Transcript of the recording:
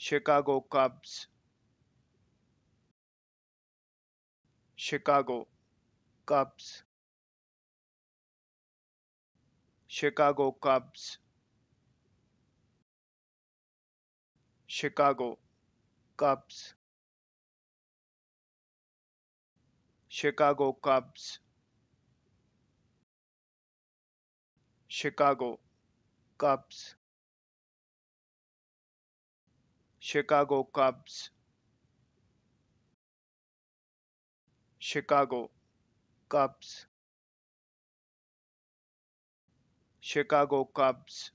Chicago Cubs Chicago Cubs Chicago Cubs Chicago Cubs Chicago Cubs Chicago Cubs Chicago Cubs Chicago Cubs Chicago Cubs